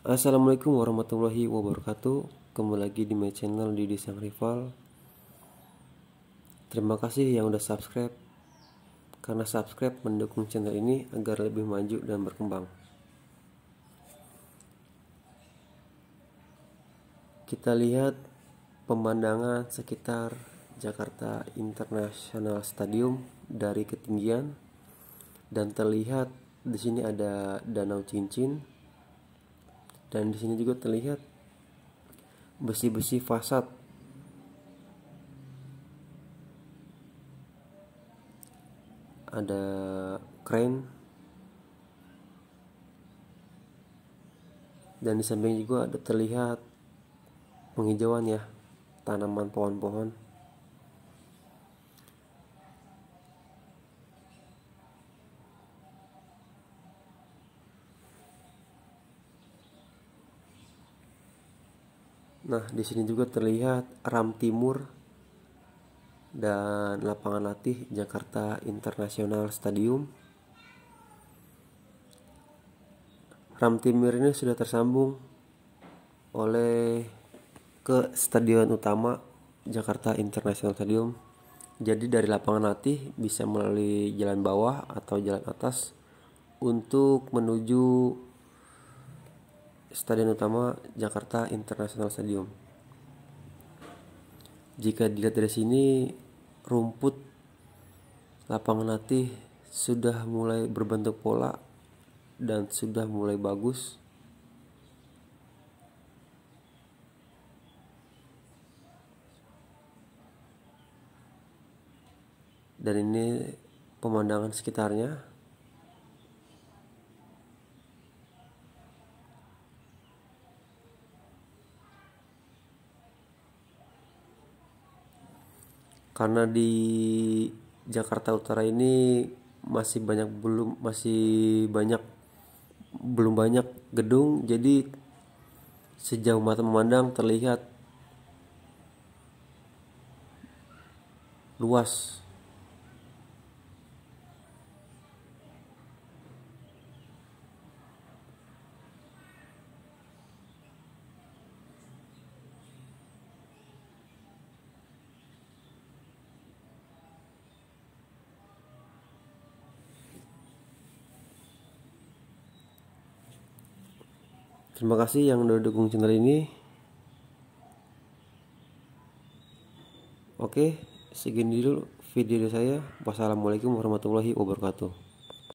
Assalamualaikum warahmatullahi wabarakatuh Kembali lagi di my channel di Sang Rival Terima kasih yang udah subscribe Karena subscribe mendukung channel ini agar lebih maju dan berkembang Kita lihat pemandangan sekitar Jakarta International Stadium dari ketinggian dan terlihat di sini ada Danau Cincin dan di sini juga terlihat besi-besi fasad ada crane dan di samping juga ada terlihat penghijauan ya tanaman pohon-pohon Nah, di sini juga terlihat Ram Timur dan lapangan latih Jakarta International Stadium. Ram Timur ini sudah tersambung oleh ke stadion utama Jakarta International Stadium. Jadi dari lapangan latih bisa melalui jalan bawah atau jalan atas untuk menuju Stadion Utama Jakarta International Stadium. Jika dilihat dari sini, rumput lapangan latih sudah mulai berbentuk pola dan sudah mulai bagus. Dan ini pemandangan sekitarnya. karena di Jakarta Utara ini masih banyak belum masih banyak belum banyak gedung jadi sejauh mata memandang terlihat luas Terima kasih yang udah dukung channel ini. Oke, segini dulu video saya. Wassalamualaikum warahmatullahi wabarakatuh.